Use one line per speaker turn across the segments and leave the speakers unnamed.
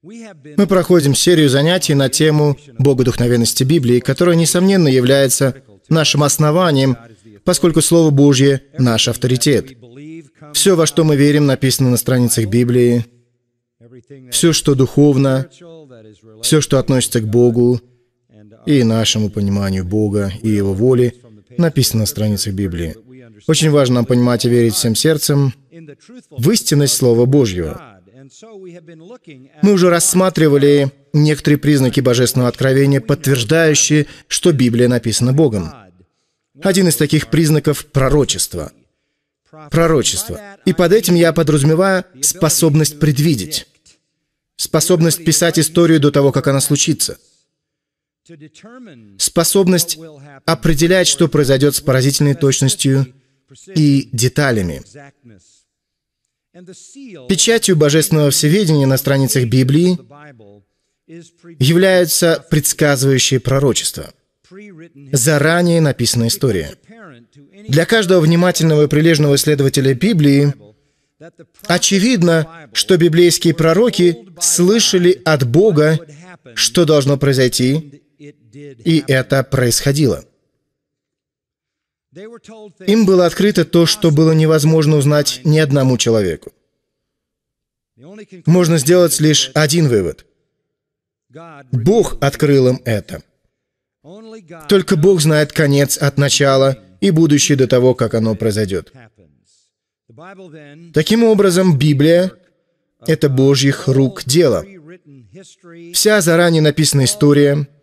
Мы проходим серию занятий на тему богодухновенности Библии, которая, несомненно, является нашим основанием, поскольку Слово Божье — наш авторитет. Все, во что мы верим, написано на страницах Библии. Все, что духовно, все, что относится к Богу и нашему пониманию Бога и Его воли, написано на страницах Библии. Очень важно нам понимать и верить всем сердцем в истинность Слова Божьего. Мы уже рассматривали некоторые признаки божественного откровения, подтверждающие, что Библия написана Богом. Один из таких признаков – пророчество. Пророчество. И под этим я подразумеваю способность предвидеть, способность писать историю до того, как она случится, способность определять, что произойдет с поразительной точностью и деталями. Печатью божественного всеведения на страницах Библии являются предсказывающие пророчества, заранее написанная история. Для каждого внимательного и прилежного исследователя Библии очевидно, что библейские пророки слышали от Бога, что должно произойти, и это происходило. Им было открыто то, что было невозможно узнать ни одному человеку. Можно сделать лишь один вывод. Бог открыл им это. Только Бог знает конец от начала и будущее до того, как оно произойдет. Таким образом, Библия — это Божьих рук дело. Вся заранее написанная история —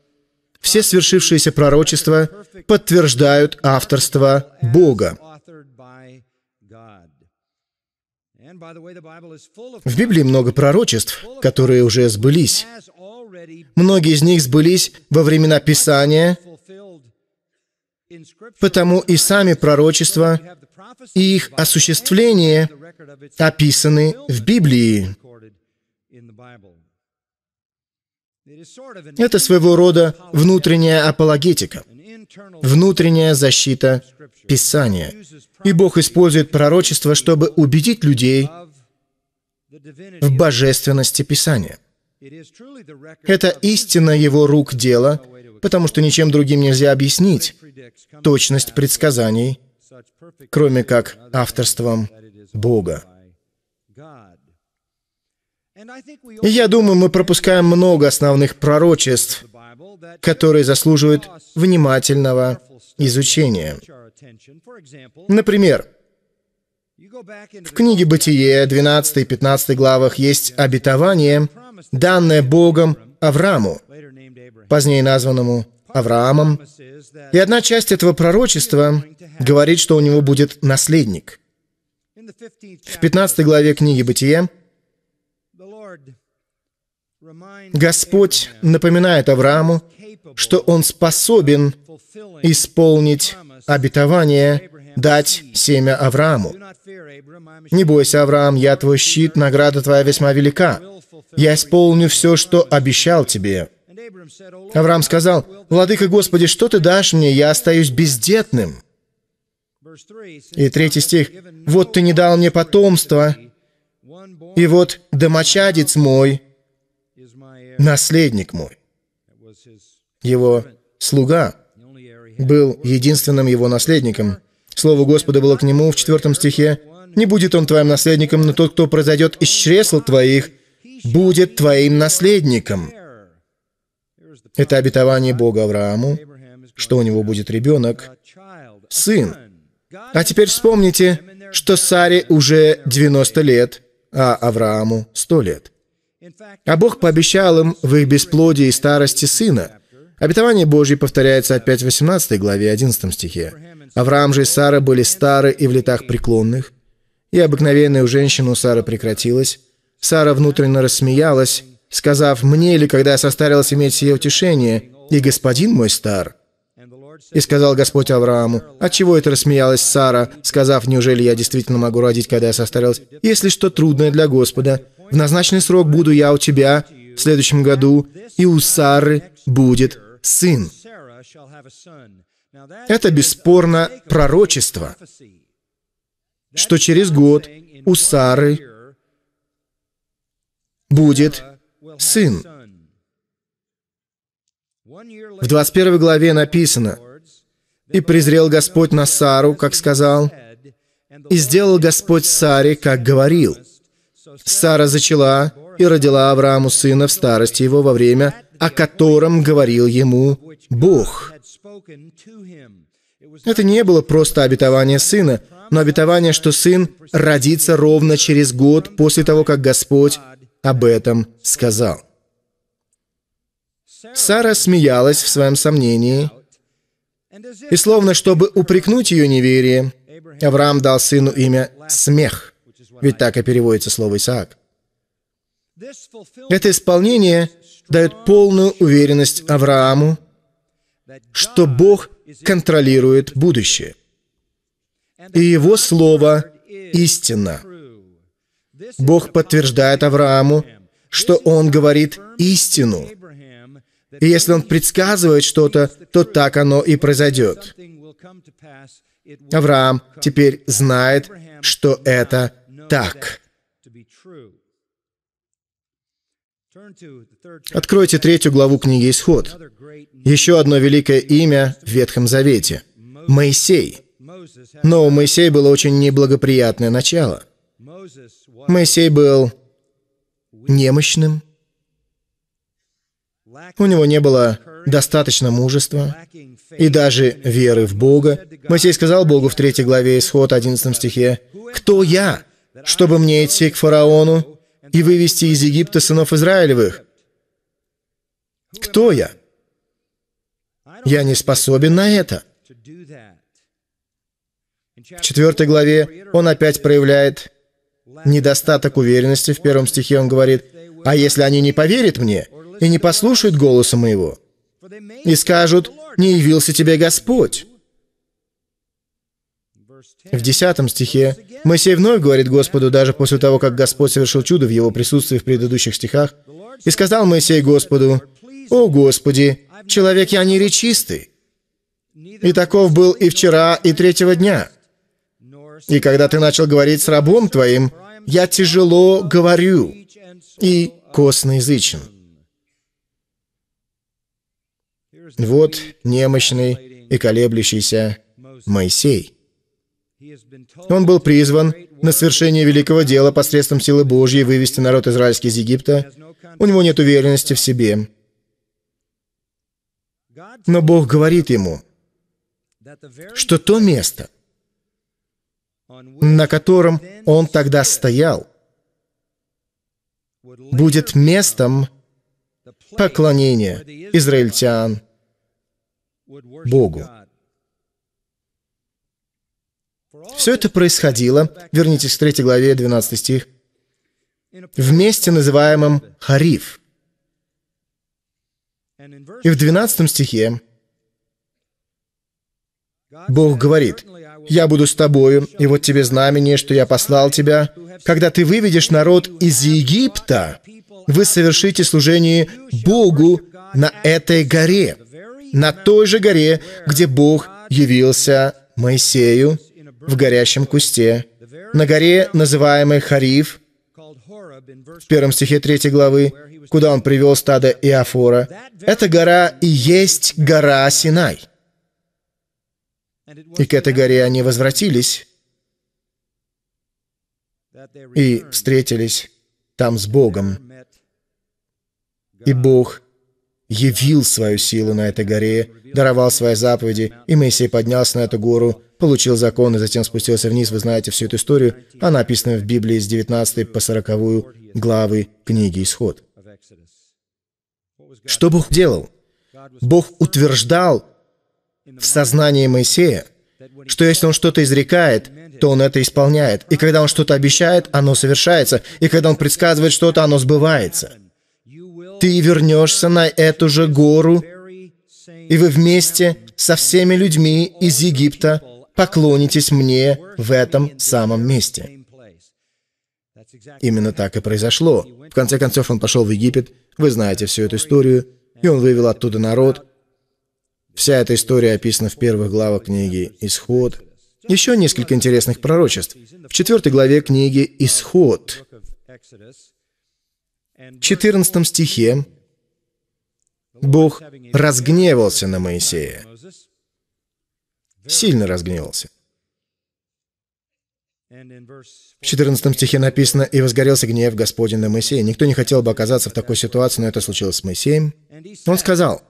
все свершившиеся пророчества подтверждают авторство Бога. В Библии много пророчеств, которые уже сбылись. Многие из них сбылись во времена Писания, потому и сами пророчества и их осуществление описаны в Библии. Это своего рода внутренняя апологетика, внутренняя защита Писания. И Бог использует пророчество, чтобы убедить людей в божественности Писания. Это истина его рук дело, потому что ничем другим нельзя объяснить точность предсказаний, кроме как авторством Бога. Я думаю, мы пропускаем много основных пророчеств, которые заслуживают внимательного изучения. Например, в книге Бытие 12 и 15 главах есть обетование, данное Богом Аврааму, позднее названному Авраамом, и одна часть этого пророчества говорит, что у него будет наследник. В 15 главе книги Бытие Господь напоминает Аврааму, что он способен исполнить обетование, дать семя Аврааму. «Не бойся, Авраам, я твой щит, награда твоя весьма велика. Я исполню все, что обещал тебе». Авраам сказал, «Владыка Господи, что ты дашь мне? Я остаюсь бездетным». И третий стих. «Вот ты не дал мне потомства, и вот домочадец мой, наследник мой. Его слуга был единственным его наследником. Слово Господа было к нему в четвертом стихе. «Не будет он твоим наследником, но тот, кто произойдет из чресла твоих, будет твоим наследником». Это обетование Бога Аврааму, что у него будет ребенок, сын. А теперь вспомните, что Саре уже 90 лет, а Аврааму 100 лет. А Бог пообещал им в их бесплодии и старости сына. Обетование Божье повторяется опять в 18 главе 11 стихе. Авраам же и Сара были стары и в летах преклонных, и обыкновенная у женщин у Сары прекратилась. Сара внутренно рассмеялась, сказав, «Мне ли, когда я состарилась, иметь сие утешение, и господин мой стар?» И сказал Господь Аврааму, «Отчего это рассмеялась Сара, сказав, неужели я действительно могу родить, когда я состарилась, если что трудное для Господа, в назначенный срок буду я у тебя в следующем году, и у Сары будет сын». Это бесспорно пророчество, что через год у Сары будет сын. В 21 главе написано, «И презрел Господь на Сару, как сказал, и сделал Господь Саре, как говорил». Сара зачала и родила Аврааму сына в старости его во время, о котором говорил ему Бог. Это не было просто обетование сына, но обетование, что сын родится ровно через год после того, как Господь об этом сказал. Сара смеялась в своем сомнении, и словно чтобы упрекнуть ее неверие, Авраам дал сыну имя «Смех» ведь так и переводится слово «Исаак». Это исполнение дает полную уверенность Аврааму, что Бог контролирует будущее. И Его Слово — истина. Бог подтверждает Аврааму, что Он говорит истину. И если Он предсказывает что-то, то так оно и произойдет. Авраам теперь знает, что это так. Откройте третью главу книги «Исход». Еще одно великое имя в Ветхом Завете – Моисей. Но у Моисея было очень неблагоприятное начало. Моисей был немощным, у него не было достаточно мужества и даже веры в Бога. Моисей сказал Богу в 3 главе Исход 11 стихе, «Кто я, чтобы мне идти к фараону и вывести из Египта сынов Израилевых? Кто я? Я не способен на это. В четвертой главе он опять проявляет недостаток уверенности. В первом стихе он говорит, «А если они не поверят мне и не послушают голоса моего, и скажут, не явился тебе Господь, в десятом стихе Моисей вновь говорит Господу, даже после того, как Господь совершил чудо в его присутствии в предыдущих стихах, «И сказал Моисей Господу, «О Господи, человек я неречистый, и таков был и вчера, и третьего дня. И когда ты начал говорить с рабом твоим, я тяжело говорю и косноязычен». Вот немощный и колеблющийся Моисей – он был призван на совершение великого дела посредством силы Божьей вывести народ израильский из Египта. У него нет уверенности в себе. Но Бог говорит ему, что то место, на котором он тогда стоял, будет местом поклонения израильтян
Богу.
Все это происходило, вернитесь к 3 главе, 12 стих, в месте, называемом Хариф. И в 12 стихе Бог говорит, «Я буду с тобою, и вот тебе знамение, что я послал тебя. Когда ты выведешь народ из Египта, вы совершите служение Богу на этой горе, на той же горе, где Бог явился Моисею в горящем кусте, на горе, называемой Хариф, в первом стихе третьей главы, куда он привел стадо Иофора. Эта гора и есть гора Синай. И к этой горе они возвратились и встретились там с Богом. И Бог явил свою силу на этой горе, даровал свои заповеди, и Моисей поднялся на эту гору получил закон и затем спустился вниз, вы знаете всю эту историю, она описана в Библии с 19 по 40 главы книги «Исход». Что Бог делал? Бог утверждал в сознании Моисея, что если он что-то изрекает, то он это исполняет. И когда он что-то обещает, оно совершается. И когда он предсказывает что-то, оно сбывается. Ты вернешься на эту же гору, и вы вместе со всеми людьми из Египта поклонитесь мне в этом самом месте». Именно так и произошло. В конце концов, он пошел в Египет, вы знаете всю эту историю, и он вывел оттуда народ. Вся эта история описана в первых главах книги «Исход». Еще несколько интересных пророчеств. В четвертой главе книги «Исход», в 14 стихе, Бог разгневался на Моисея сильно разгневался.
В
14 стихе написано «И возгорелся гнев Господень на Моисея». Никто не хотел бы оказаться в такой ситуации, но это случилось с Моисеем. Он сказал,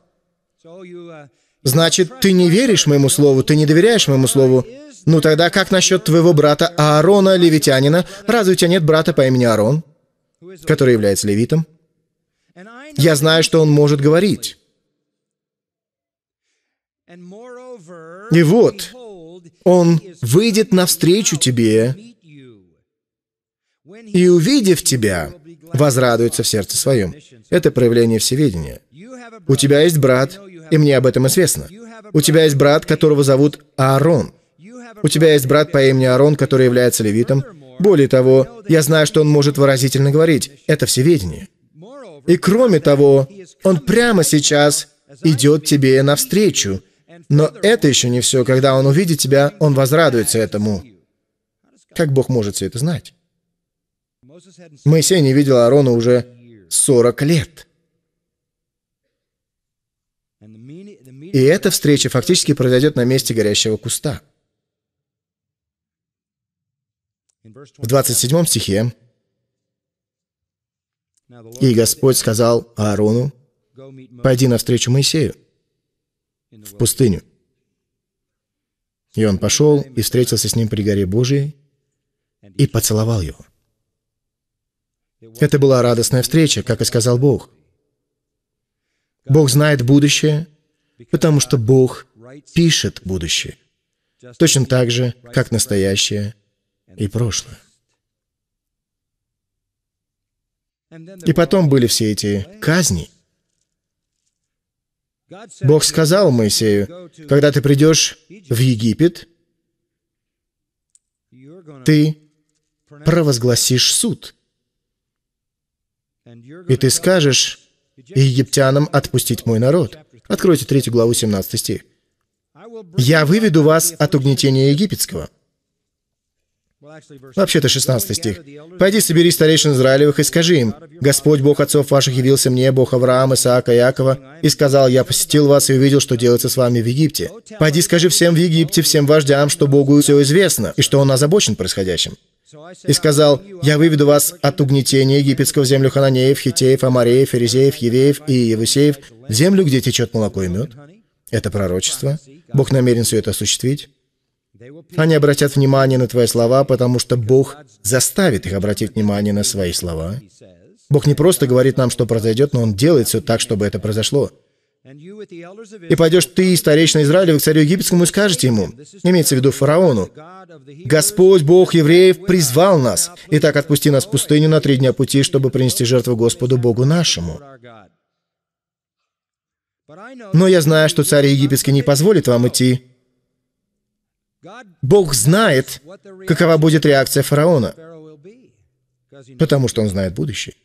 «Значит, ты не веришь моему слову, ты не доверяешь моему слову. Ну тогда как насчет твоего брата Аарона, левитянина? Разве у тебя нет брата по имени Аарон, который является левитом? Я знаю, что он может говорить». И вот, он выйдет навстречу тебе, и, увидев тебя, возрадуется в сердце своем. Это проявление всеведения. У тебя есть брат, и мне об этом известно. У тебя есть брат, которого зовут Аарон. У тебя есть брат по имени Аарон, который является левитом. Более того, я знаю, что он может выразительно говорить. Это всеведение. И кроме того, он прямо сейчас идет тебе навстречу, но это еще не все. Когда он увидит тебя, он возрадуется этому. Как Бог может все это знать? Моисей не видел Аарона уже 40 лет. И эта встреча фактически произойдет на месте горящего куста. В 27 стихе «И Господь сказал Аарону, «Пойди навстречу Моисею» в пустыню. И он пошел и встретился с ним при горе Божией и поцеловал его. Это была радостная встреча, как и сказал Бог. Бог знает будущее, потому что Бог пишет будущее, точно так же, как настоящее и прошлое. И потом были все эти казни – Бог сказал Моисею, когда ты придешь в Египет, ты провозгласишь суд. И ты скажешь египтянам отпустить мой народ. Откройте третью главу 17 стих. «Я выведу вас от угнетения египетского». Вообще-то 16 стих. «Пойди, собери старейшин Израилевых и скажи им, Господь, Бог отцов ваших, явился мне, Бог Авраама, Исаака и Якова, и сказал, я посетил вас и увидел, что делается с вами в Египте. Пойди, скажи всем в Египте, всем вождям, что Богу все известно, и что Он озабочен происходящим. И сказал, «Я выведу вас от угнетения египетского в землю хананеев, хитеев, амареев, ферезеев, евеев и евусеев, в землю, где течет молоко и мед». Это пророчество. Бог намерен все это осуществить. Они обратят внимание на твои слова, потому что Бог заставит их обратить внимание на свои слова. Бог не просто говорит нам, что произойдет, но Он делает все так, чтобы это произошло. И пойдешь ты и старейшина Израилева к царю египетскому и скажете ему, имеется в виду фараону, «Господь, Бог евреев, призвал нас. и так отпусти нас в пустыню на три дня пути, чтобы принести жертву Господу Богу нашему». Но я знаю, что царь египетский не позволит вам идти, Бог знает, какова будет реакция фараона, потому что он знает будущее.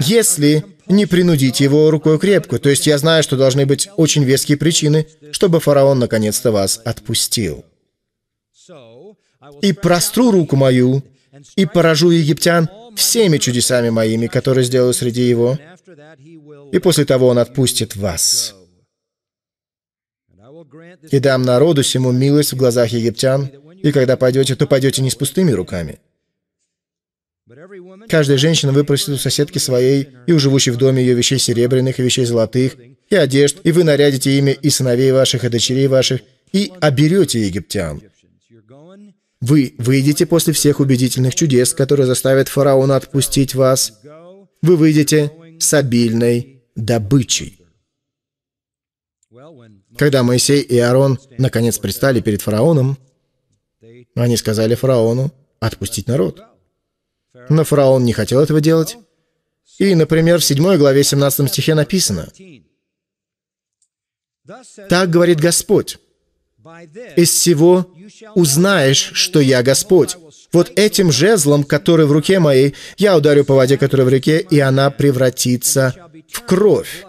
Если не принудить его рукой крепко, то есть я знаю, что должны быть очень веские причины, чтобы фараон наконец-то вас отпустил. И простру руку мою, и поражу египтян всеми чудесами моими, которые сделаю среди его, и после того он отпустит вас. И дам народу всему милость в глазах египтян, и когда пойдете, то пойдете не с пустыми руками. Каждая женщина выпросит у соседки своей и у живущей в доме ее вещей серебряных и вещей золотых, и одежд, и вы нарядите ими и сыновей ваших, и дочерей ваших, и оберете египтян. Вы выйдете после всех убедительных чудес, которые заставят фараона отпустить вас. Вы выйдете с обильной добычей. Когда Моисей и Аарон наконец предстали перед фараоном, они сказали фараону отпустить народ. Но фараон не хотел этого делать. И, например, в 7 главе 17 стихе написано, «Так говорит Господь, из всего узнаешь, что я Господь. Вот этим жезлом, который в руке моей, я ударю по воде, которая в реке, и она превратится в кровь».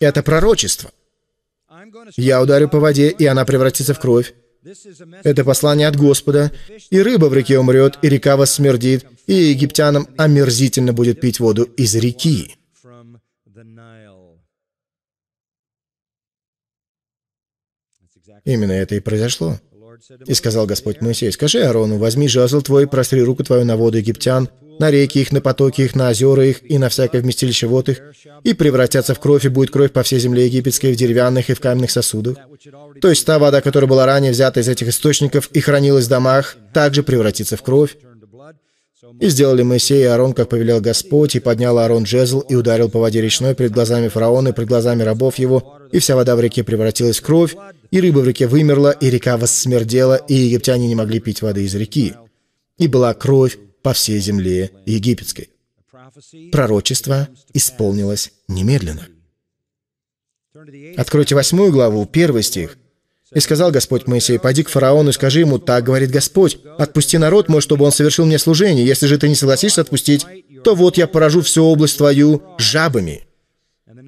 Это пророчество – я ударю по воде, и она превратится в кровь. Это послание от Господа. И рыба в реке умрет, и река вас смердит, и египтянам омерзительно будет пить воду из реки. Именно это и произошло. И сказал Господь Моисей, «Скажи Аарону, возьми жезл твой, простри руку твою на воду египтян, на реки их, на потоки их, на озера их и на всякое вместилище вод их, и превратятся в кровь, и будет кровь по всей земле египетской, в деревянных и в каменных сосудах. То есть та вода, которая была ранее взята из этих источников и хранилась в домах, также превратится в кровь. И сделали Моисей и Аарон, как повелел Господь, и поднял Аарон жезл и ударил по воде речной пред глазами фараона и пред глазами рабов его, и вся вода в реке превратилась в кровь, и рыба в реке вымерла, и река воссмердела, и египтяне не могли пить воды из реки. И была кровь по всей земле египетской. Пророчество исполнилось немедленно. Откройте восьмую главу, первый стих. «И сказал Господь Моисей, пойди к фараону и скажи ему, так говорит Господь, отпусти народ мой, чтобы он совершил мне служение. Если же ты не согласишься отпустить, то вот я поражу всю область твою жабами.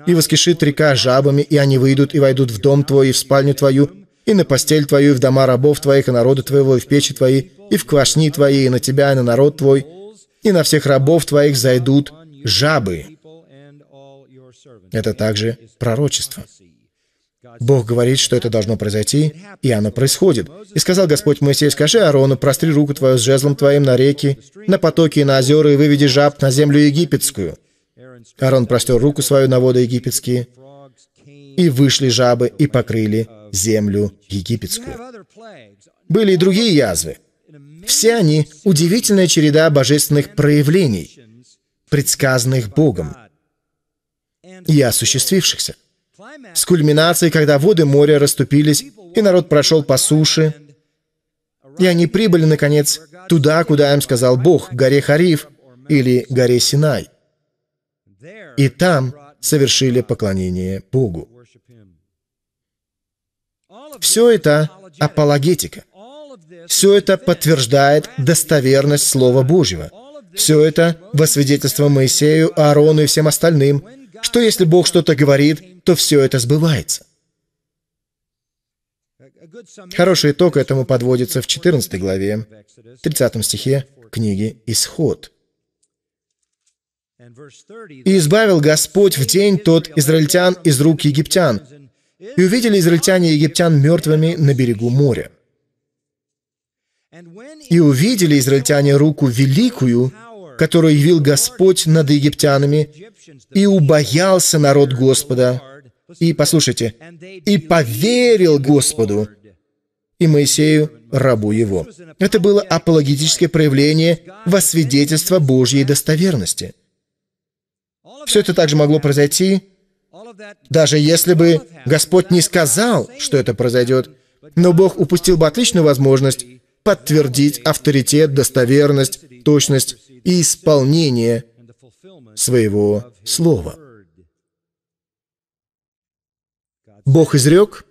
И воскишит река жабами, и они выйдут и войдут в дом твой и в спальню твою, и на постель твою, и в дома рабов твоих, и народу твоего, и в печи твои, и в квашни твои, и на тебя, и на народ твой, и на всех рабов твоих зайдут жабы». Это также пророчество. Бог говорит, что это должно произойти, и оно происходит. «И сказал Господь Моисей, скажи Аарону, простри руку твою с жезлом твоим на реки, на потоки и на озера, и выведи жаб на землю египетскую». Арон простер руку свою на воды египетские, и вышли жабы, и покрыли землю египетскую. Были и другие язвы. Все они — удивительная череда божественных проявлений, предсказанных Богом и осуществившихся. С кульминацией, когда воды моря расступились, и народ прошел по суше, и они прибыли, наконец, туда, куда им сказал Бог, горе Хариф или горе Синай. И там совершили поклонение Богу. Все это апологетика. Все это подтверждает достоверность Слова Божьего. Все это во свидетельство Моисею, Аарону и всем остальным, что если Бог что-то говорит, то все это сбывается. Хороший итог этому подводится в 14 главе, 30 стихе книги «Исход». «И избавил Господь в день тот израильтян из рук египтян, и увидели израильтяне египтян мертвыми на берегу моря. И увидели израильтяне руку великую, которую явил Господь над египтянами, и убоялся народ Господа. И, послушайте, и поверил Господу и Моисею, рабу его. Это было апологетическое проявление во свидетельство Божьей достоверности. Все это также могло произойти даже если бы Господь не сказал, что это произойдет, но Бог упустил бы отличную возможность подтвердить авторитет, достоверность, точность и исполнение своего слова. Бог изрек,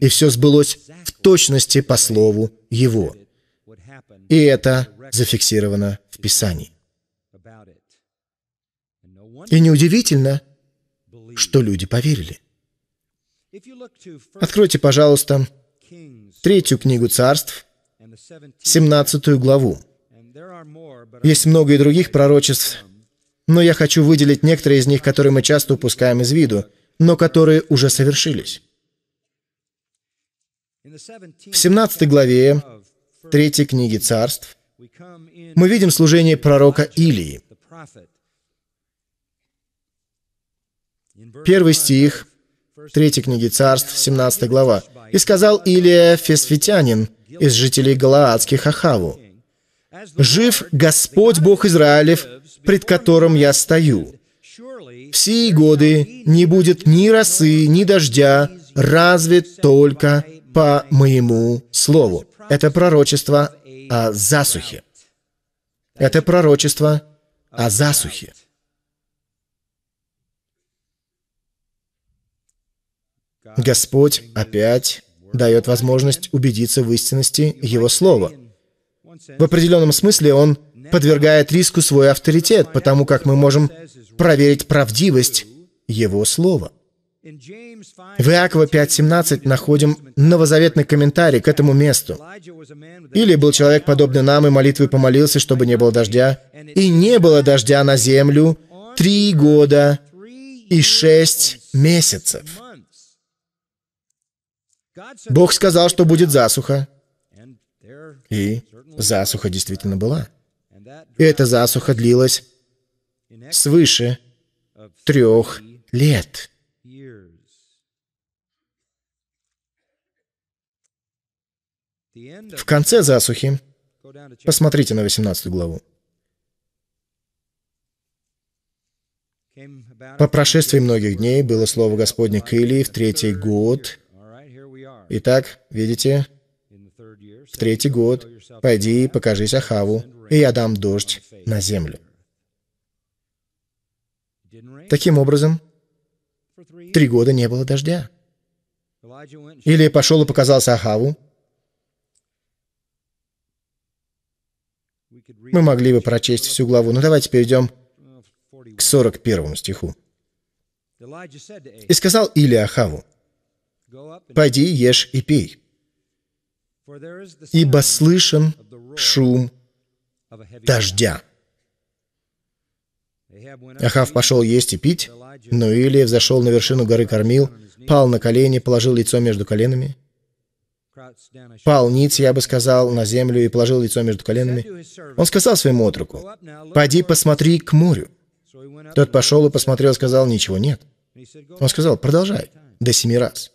и все сбылось в точности по слову Его. И это зафиксировано в Писании. И неудивительно, что люди поверили. Откройте, пожалуйста, третью книгу царств, 17 главу. Есть много и других пророчеств, но я хочу выделить некоторые из них, которые мы часто упускаем из виду, но которые уже совершились. В 17 главе Третьей книги царств мы видим служение пророка Илии, Первый стих 3 книги Царств, 17 глава. «И сказал Илия Фесфитянин из жителей Галаадских Ахаву, «Жив Господь Бог Израилев, пред которым я стою. Все годы не будет ни росы, ни дождя, разве только по моему слову». Это пророчество о засухе. Это пророчество о засухе. Господь опять дает возможность убедиться в истинности Его Слова. В определенном смысле Он подвергает риску свой авторитет, потому как мы можем проверить правдивость Его Слова. В Иакова 5.17 находим новозаветный комментарий к этому месту. «Или был человек, подобный нам, и молитвы помолился, чтобы не было дождя, и не было дождя на землю три года и шесть месяцев». Бог сказал, что будет засуха. И засуха действительно была. И эта засуха длилась свыше трех лет.
В конце
засухи, посмотрите на 18 главу, По прошествии многих дней было слово Господне к Илии в третий год Итак, видите, в третий год пойди и покажись Ахаву, и я дам дождь на землю. Таким образом, три года не было дождя. Или пошел и показался Ахаву. Мы могли бы прочесть всю главу, но давайте перейдем к 41 стиху. «И сказал Илия Ахаву, Пойди, ешь и пей». Ибо слышен шум дождя. Ахав пошел есть и пить, но Илия взошел на вершину горы Кормил, пал на колени, положил лицо между коленами. Пал ниц, я бы сказал, на землю и положил лицо между коленами. Он сказал своему отруку, "Пойди, посмотри к морю». Тот пошел и посмотрел, сказал, «Ничего нет». Он сказал, «Продолжай, до семи раз».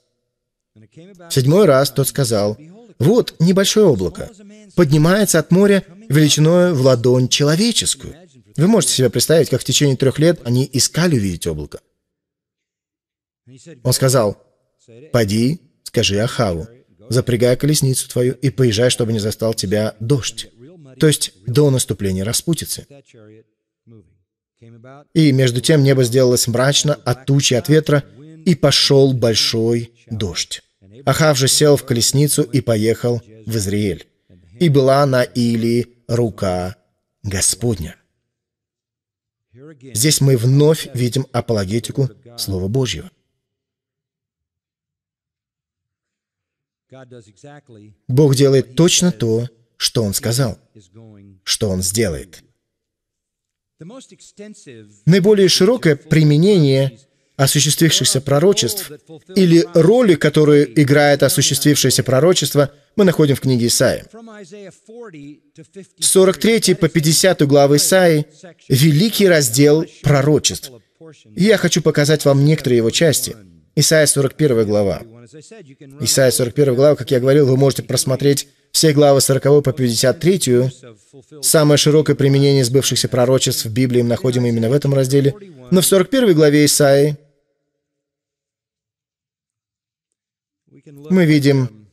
В седьмой раз тот сказал, «Вот небольшое облако, поднимается от моря величиною в ладонь человеческую». Вы можете себе представить, как в течение трех лет они искали увидеть облако. Он сказал, Пойди, скажи Ахаву, запрягай колесницу твою и поезжай, чтобы не застал тебя дождь». То есть до наступления распутицы. И между тем небо сделалось мрачно от тучи, от ветра, и пошел большой дождь. Ахав же сел в колесницу и поехал в Израиль. И была на Илии рука Господня. Здесь мы вновь видим апологетику Слова Божьего. Бог делает точно то, что Он сказал, что Он сделает. Наиболее широкое применение осуществившихся пророчеств или роли, которую играет осуществившееся пророчество, мы находим в книге Исаи. С 43 по 50 главы Исаи – великий раздел пророчеств. я хочу показать вам некоторые его части. Исайя 41 глава. Исайя 41 глава, как я говорил, вы можете просмотреть все главы 40 по 53. Самое широкое применение сбывшихся пророчеств в Библии мы находим именно в этом разделе. Но в 41 главе Исаии мы видим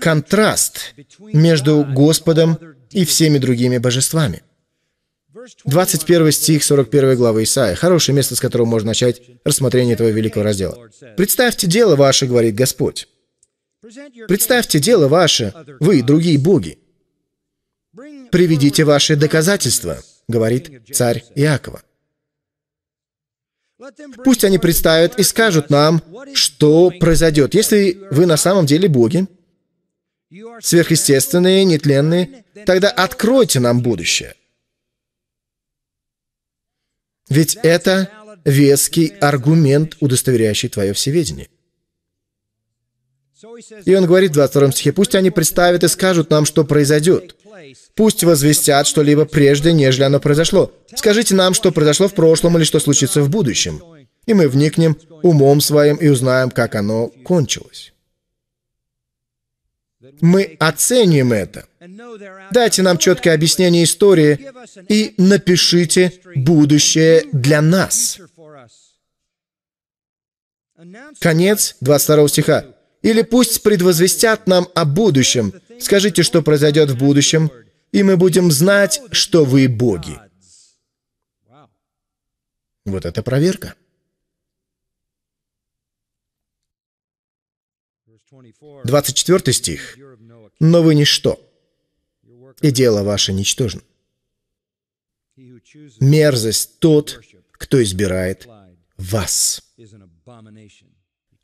контраст между Господом и всеми другими божествами. 21 стих 41 главы Исаия. Хорошее место, с которого можно начать рассмотрение этого великого раздела. «Представьте дело ваше, — говорит Господь. Представьте дело ваше, вы, другие боги. Приведите ваши доказательства, — говорит царь Иакова. Пусть они представят и скажут нам, что произойдет, если вы на самом деле боги, сверхъестественные, нетленные, тогда откройте нам будущее. Ведь это веский аргумент, удостоверяющий твое всеведение. И он говорит в 22 стихе, «Пусть они представят и скажут нам, что произойдет. Пусть возвестят что-либо прежде, нежели оно произошло. Скажите нам, что произошло в прошлом или что случится в будущем. И мы вникнем умом своим и узнаем, как оно кончилось». Мы оценим это. Дайте нам четкое объяснение истории и напишите будущее для нас. Конец 22 стиха. Или пусть предвозвестят нам о будущем. Скажите, что произойдет в будущем, и мы будем знать, что вы боги. Вот это проверка. Двадцать четвертый стих. «Но вы ничто, и дело ваше ничтожно». Мерзость тот, кто избирает вас.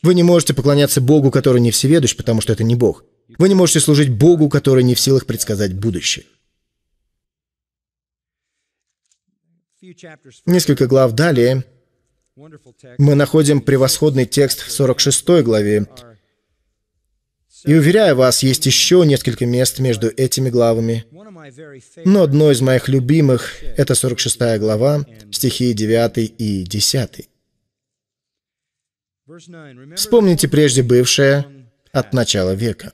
Вы не можете поклоняться Богу, который не всеведущ, потому что это не Бог. Вы не можете служить Богу, который не в силах предсказать будущее. Несколько глав далее мы находим превосходный текст в 46 главе. И уверяю вас, есть еще несколько мест между этими главами. Но одно из моих любимых — это 46 глава, стихи 9 и 10. Вспомните прежде бывшее от начала века.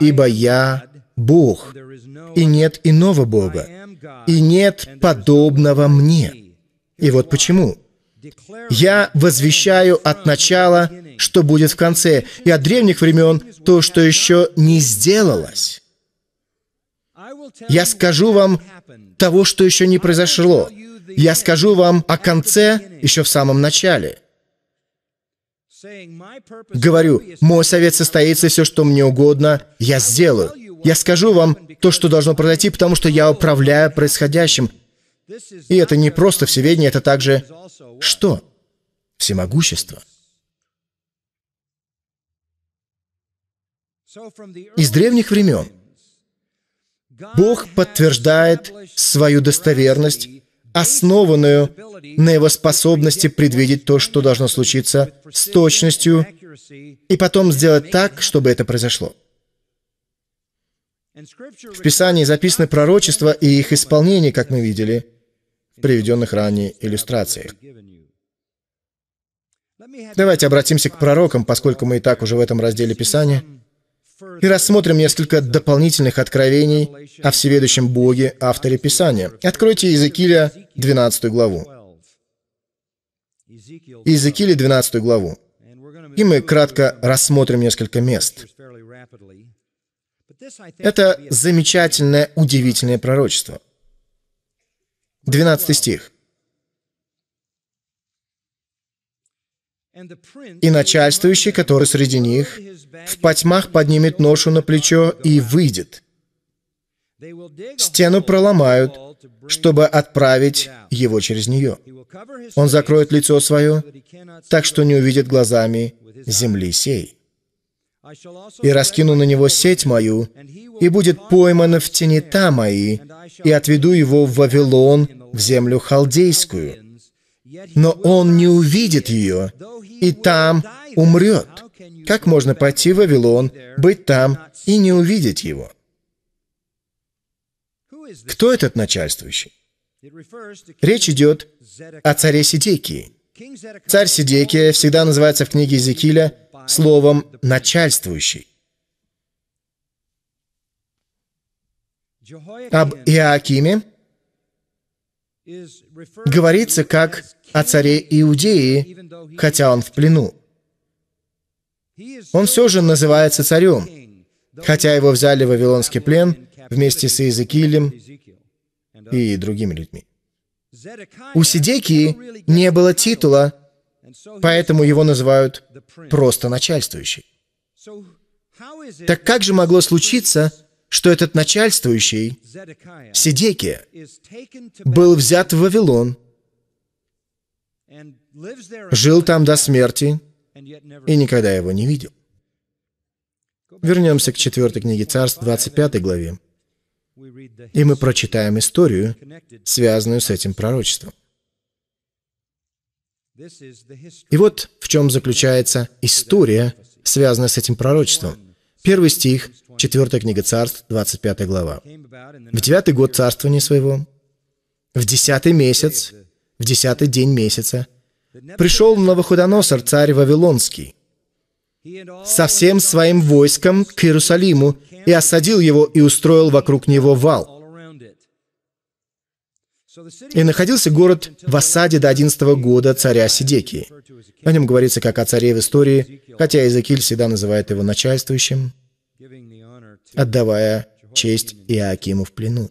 «Ибо я Бог, и нет иного Бога, и нет подобного мне». И вот почему. «Я возвещаю от начала, что будет в конце, и от древних времен то, что еще не сделалось». Я скажу вам того, что еще не произошло. Я скажу вам о конце еще в самом начале – Говорю, мой совет состоится, все, что мне угодно, я сделаю. Я скажу вам то, что должно произойти, потому что я управляю происходящим. И это не просто всеведение, это также что? Всемогущество. Из древних времен Бог подтверждает свою достоверность основанную на его способности предвидеть то, что должно случиться с точностью, и потом сделать так, чтобы это произошло. В Писании записаны пророчества и их исполнение, как мы видели в приведенных ранее иллюстрациях. Давайте обратимся к пророкам, поскольку мы и так уже в этом разделе Писания – и рассмотрим несколько дополнительных откровений о всеведущем Боге, авторе Писания. Откройте Иезекииля 12 главу. Иезекииля 12 главу. И мы кратко рассмотрим несколько мест. Это замечательное, удивительное пророчество. 12 стих. и начальствующий, который среди них, в потьмах поднимет ношу на плечо и выйдет. Стену проломают, чтобы отправить его через нее. Он закроет лицо свое, так что не увидит глазами земли сей. И раскину на него сеть мою, и будет пойман в тени та мои, и отведу его в Вавилон, в землю халдейскую. Но он не увидит ее, и там умрет. Как можно пойти в Вавилон, быть там и не увидеть его? Кто этот начальствующий? Речь идет о царе Сидекии. Царь Сидекия всегда называется в книге Иезекииля словом «начальствующий». Об Иоакиме говорится как о царе Иудеи, хотя он в плену. Он все же называется царем, хотя его взяли в Вавилонский плен вместе с Иезекиилем и другими людьми. У Сидекии не было титула, поэтому его называют просто начальствующий. Так как же могло случиться, что этот начальствующий, Сидекия, был взят в Вавилон – жил там до смерти и никогда его не видел. Вернемся к четвертой книге Царств, 25 главе, и мы прочитаем историю, связанную с этим пророчеством.
И
вот в чем заключается история, связанная с этим пророчеством. Первый стих, 4 книга Царств, 25 глава. «В девятый год царствования своего, в десятый месяц, в десятый день месяца, пришел Новоходоносор, царь Вавилонский, со всем своим войском к Иерусалиму и осадил его и устроил вокруг него вал. И находился город в осаде до 11 года царя Сидеки. О нем говорится как о царе в истории, хотя Иезекииль всегда называет его начальствующим, отдавая честь Иакиму в плену.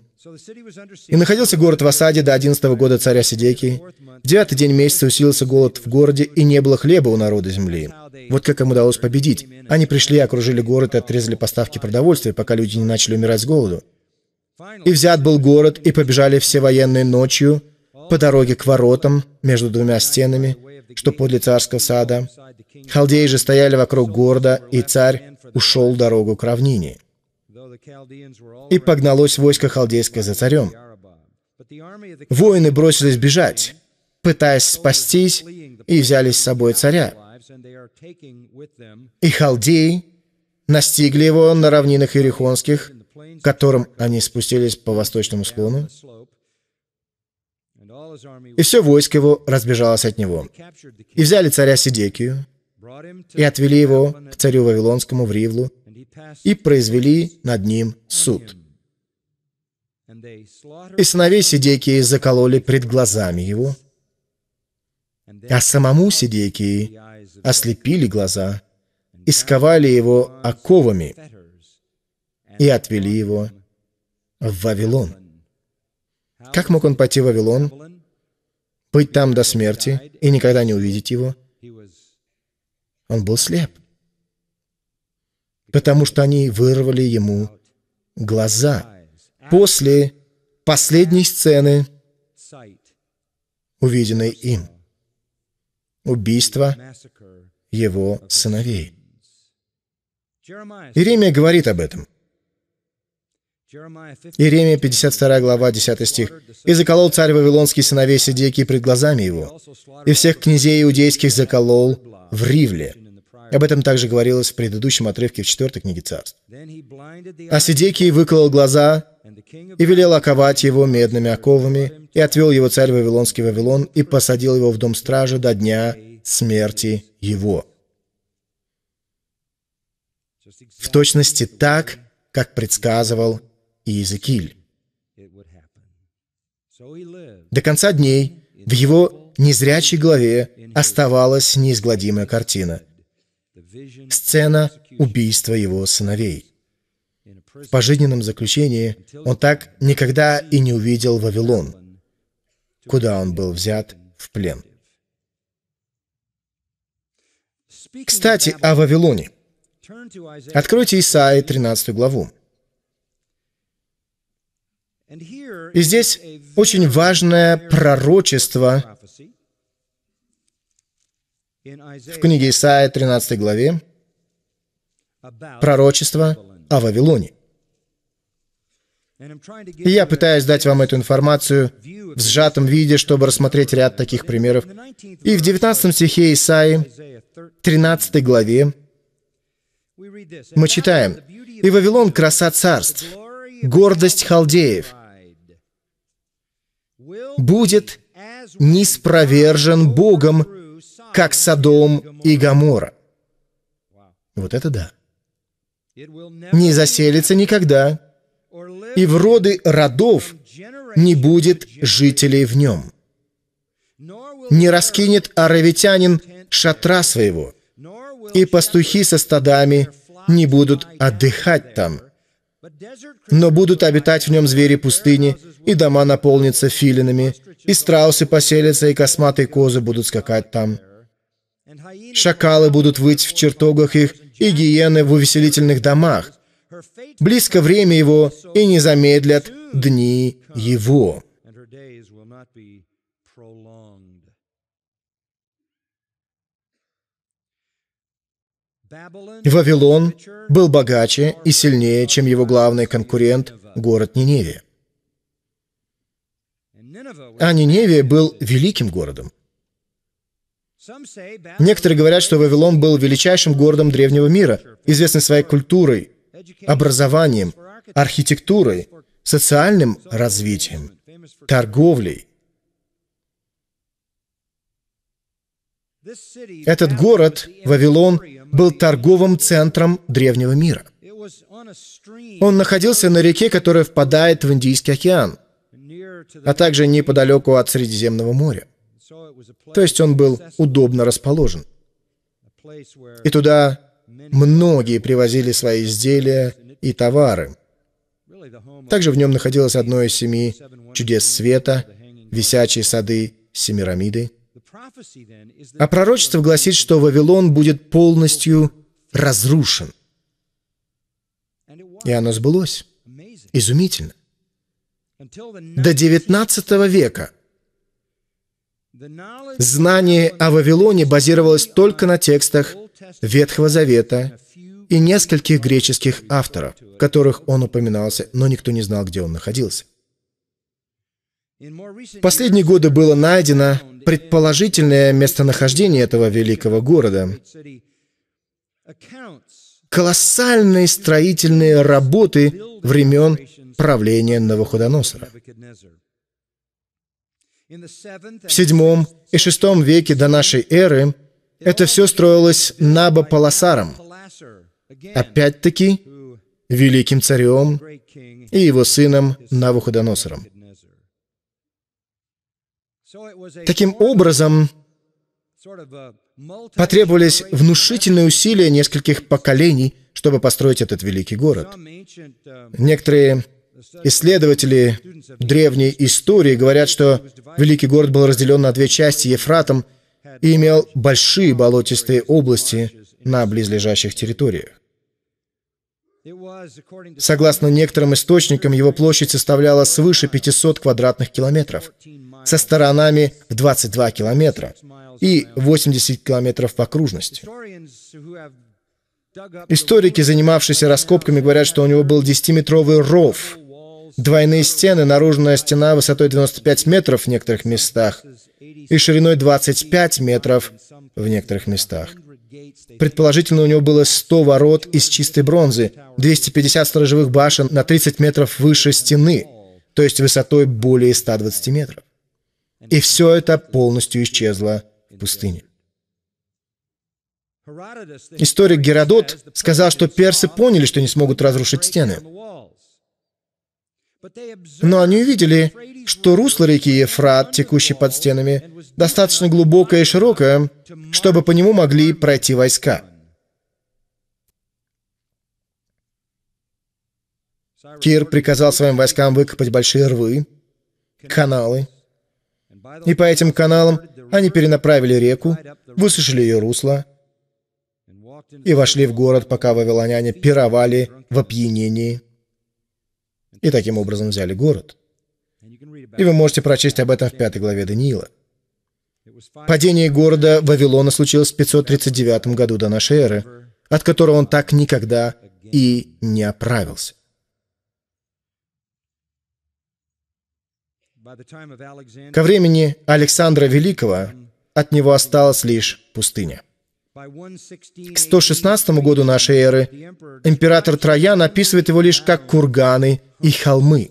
И находился город в осаде до 11 года царя Сидеки. В девятый день месяца усилился голод в городе, и не было хлеба у народа земли. Вот как им удалось победить. Они пришли, окружили город и отрезали поставки продовольствия, пока люди не начали умирать с голоду. И взят был город, и побежали все военные ночью по дороге к воротам между двумя стенами, что подле царского сада. Халдеи же стояли вокруг города, и царь ушел дорогу к равнине и погналось войско халдейское за царем. Воины бросились бежать, пытаясь спастись, и взяли с собой царя. И халдеи настигли его на равнинах Иерихонских, к которым они спустились по восточному склону, и все войско его разбежалось от него. И взяли царя Сидекию, и отвели его к царю Вавилонскому в Ривлу, и произвели над ним суд. И сыновей Сидекии закололи пред глазами его, а самому Сидекии ослепили глаза, и сковали его оковами, и отвели его в Вавилон. Как мог он пойти в Вавилон, быть там до смерти и никогда не увидеть его? Он был слеп потому что они вырвали ему глаза. После последней сцены, увиденной им, убийство его сыновей. Иеремия говорит об этом. Иеремия 52 глава, 10 стих. «И заколол царь Вавилонский сыновей Сидеки пред глазами его, и всех князей иудейских заколол в Ривле, об этом также говорилось в предыдущем отрывке в четвертой книге царств. А Сидекий выколол глаза и велел оковать его медными оковами, и отвел его царь Вавилонский Вавилон, и посадил его в дом стражи до дня смерти его. В точности так, как предсказывал Иезекииль. До конца дней в его незрячей голове оставалась неизгладимая картина – Сцена убийства его сыновей. В пожизненном заключении он так никогда и не увидел Вавилон, куда он был взят в плен. Кстати, о Вавилоне. Откройте Исаии 13 главу. И здесь очень важное пророчество
в книге
Исаия 13 главе пророчество о Вавилоне. И я пытаюсь дать вам эту информацию в сжатом виде, чтобы рассмотреть ряд таких примеров. И в 19 стихе Исаии, 13 главе, мы читаем, «И Вавилон — краса царств, гордость халдеев, будет неспровержен Богом как Содом и Гамора. Вот это да. Не заселится никогда, и в роды родов не будет жителей в нем. Не раскинет аравитянин шатра своего, и пастухи со стадами не будут отдыхать там, но будут обитать в нем звери пустыни, и дома наполнятся филинами, и страусы поселятся, и косматые козы будут скакать там. Шакалы будут выть в чертогах их и гиены в увеселительных домах. Близко время его, и не замедлят дни его. Вавилон был богаче и сильнее, чем его главный конкурент – город Ниневия. А Ниневия был великим городом – Некоторые говорят, что Вавилон был величайшим городом древнего мира, известный своей культурой, образованием, архитектурой, социальным развитием, торговлей. Этот город, Вавилон, был торговым центром древнего мира. Он находился на реке, которая впадает в Индийский океан, а также неподалеку от Средиземного моря. То есть он был удобно расположен. И туда многие привозили свои изделия и товары. Также в нем находилось одно из семи чудес света, висячие сады Семирамиды. А пророчество гласит, что Вавилон будет полностью разрушен. И оно сбылось. Изумительно. До 19 века – Знание о Вавилоне базировалось только на текстах Ветхого Завета и нескольких греческих авторов, в которых он упоминался, но никто не знал, где он находился. В последние годы было найдено предположительное местонахождение этого великого города. Колоссальные строительные работы времен правления Навуходоносора. В VII и VI веке до нашей эры это все строилось Наба Паласаром, опять-таки великим царем и его сыном Навуходоносором. Таким образом, потребовались внушительные усилия нескольких поколений, чтобы построить этот великий город. Um, Некоторые Исследователи древней истории говорят, что великий город был разделен на две части Ефратом и имел большие болотистые области на близлежащих территориях. Согласно некоторым источникам, его площадь составляла свыше 500 квадратных километров, со сторонами в 22 километра и 80 километров по окружности. Историки, занимавшиеся раскопками, говорят, что у него был 10-метровый ров – Двойные стены, наружная стена высотой 95 метров в некоторых местах и шириной 25 метров в некоторых местах. Предположительно, у него было 100 ворот из чистой бронзы, 250 сторожевых башен на 30 метров выше стены, то есть высотой более 120 метров. И все это полностью исчезло в пустыне. Историк Геродот сказал, что персы поняли, что не смогут разрушить стены. Но они увидели, что русло реки Ефрат, текущей под стенами, достаточно глубокое и широкое, чтобы по нему могли пройти войска. Кир приказал своим войскам выкопать большие рвы, каналы, и по этим каналам они перенаправили реку, высушили ее русло и вошли в город, пока вавилоняне пировали в опьянении и таким образом взяли город. И вы можете прочесть об этом в пятой главе Даниила. Падение города Вавилона случилось в 539 году до нашей эры, от которого он так никогда и не оправился. Ко времени Александра Великого от него осталась лишь пустыня. К 116 году нашей эры император Троян описывает его лишь как курганы и холмы.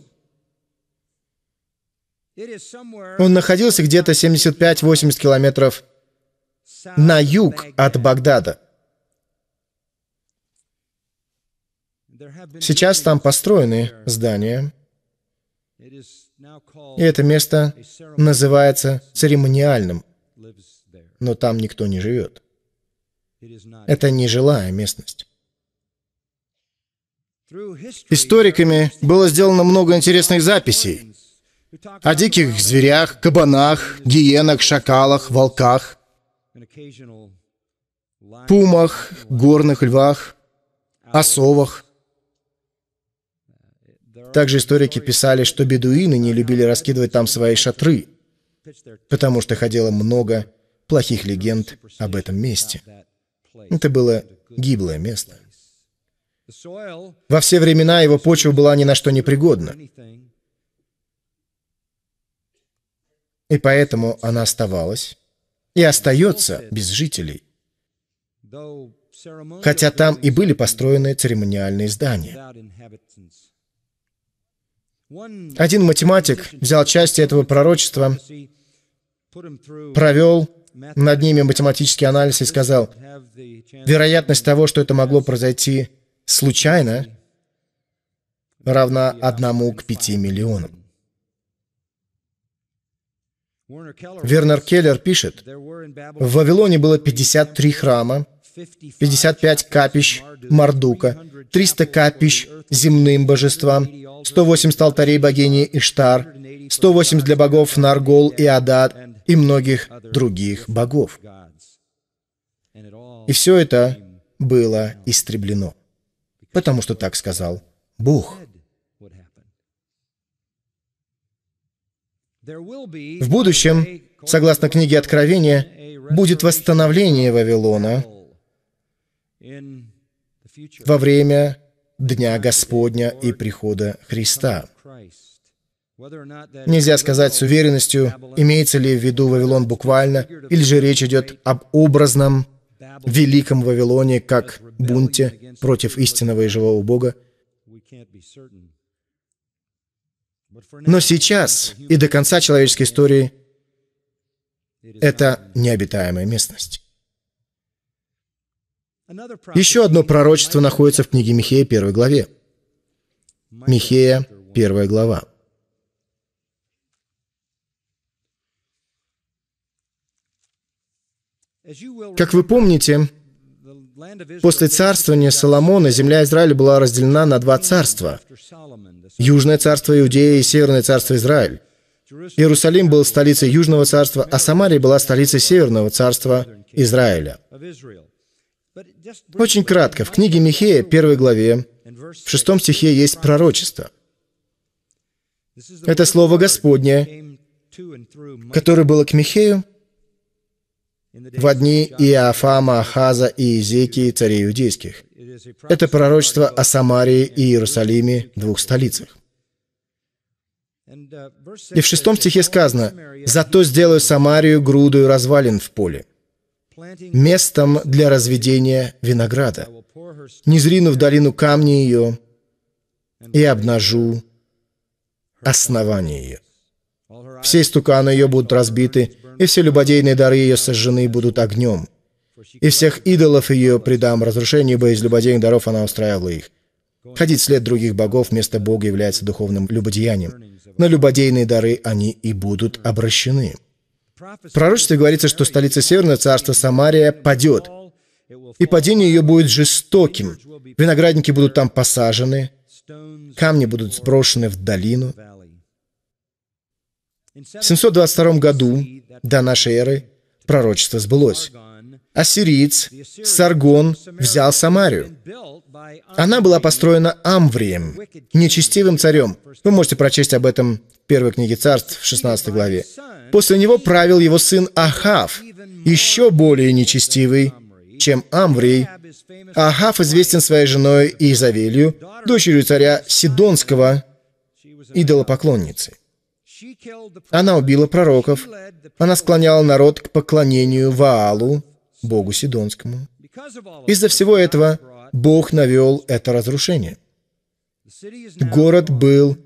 Он находился где-то 75-80 километров на юг от Багдада. Сейчас там построены здания. И это место называется церемониальным, но там никто не живет. Это не местность. Историками было сделано много интересных записей о диких зверях, кабанах, гиенах, шакалах, волках, пумах, горных львах, осовах. Также историки писали, что бедуины не любили раскидывать там свои шатры, потому что ходило много плохих легенд об этом месте. Это было гиблое место. Во все времена его почва была ни на что не пригодна. И поэтому она оставалась и остается без жителей. Хотя там и были построены церемониальные здания. Один математик взял часть этого пророчества, провел над ними математический анализ и сказал, вероятность того, что это могло произойти случайно, равна одному к пяти миллионам. Вернер Келлер пишет, в Вавилоне было 53 храма, 55 капищ Мардука, 300 капищ земным божествам, 180 алтарей богини Иштар, 180 для богов Наргол и Адад и многих других богов. И все это было истреблено, потому что так сказал Бог. В будущем, согласно книге Откровения, будет восстановление Вавилона – во время Дня Господня и прихода Христа. Нельзя сказать с уверенностью, имеется ли в виду Вавилон буквально, или же речь идет об образном Великом Вавилоне как бунте против истинного и живого Бога. Но сейчас и до конца человеческой истории это необитаемая местность. Еще одно пророчество находится в книге Михея, первой главе. Михея, первая глава. Как вы помните, после царствования Соломона земля Израиля была разделена на два царства. Южное царство Иудея и Северное царство Израиль. Иерусалим был столицей Южного царства, а Самария была столицей Северного царства Израиля. Очень кратко, в книге Михея, первой главе, в шестом стихе есть пророчество. Это слово Господнее, которое было к Михею в одни Иоафама, Ахаза и Изекии, царей иудейских. Это пророчество о Самарии и Иерусалиме, двух столицах.
И
в шестом стихе сказано, «Зато сделаю Самарию грудую развалин в поле» местом для разведения винограда. Не зрину в долину камни ее и обнажу основание ее. Все стуканы ее будут разбиты, и все любодейные дары ее сожжены будут огнем. И всех идолов ее предам разрушению, ибо из любодейных даров она устраивала их. Ходить след других богов вместо Бога является духовным любодеянием. На любодейные дары они и будут обращены. В пророчестве говорится, что столица Северного царства Самария падет, и падение ее будет жестоким. Виноградники будут там посажены, камни будут сброшены в долину. В 722 году до нашей эры пророчество сбылось ассириец, Саргон взял Самарию. Она была построена Амврием, нечестивым царем. Вы можете прочесть об этом в первой книге царств, в 16 главе. После него правил его сын Ахав, еще более нечестивый, чем Амврий. Ахав известен своей женой Изавелью, дочерью царя Сидонского, идолопоклонницей. Она убила пророков, она склоняла народ к поклонению Ваалу, Богу Сидонскому. Из-за всего этого Бог навел это разрушение. Город был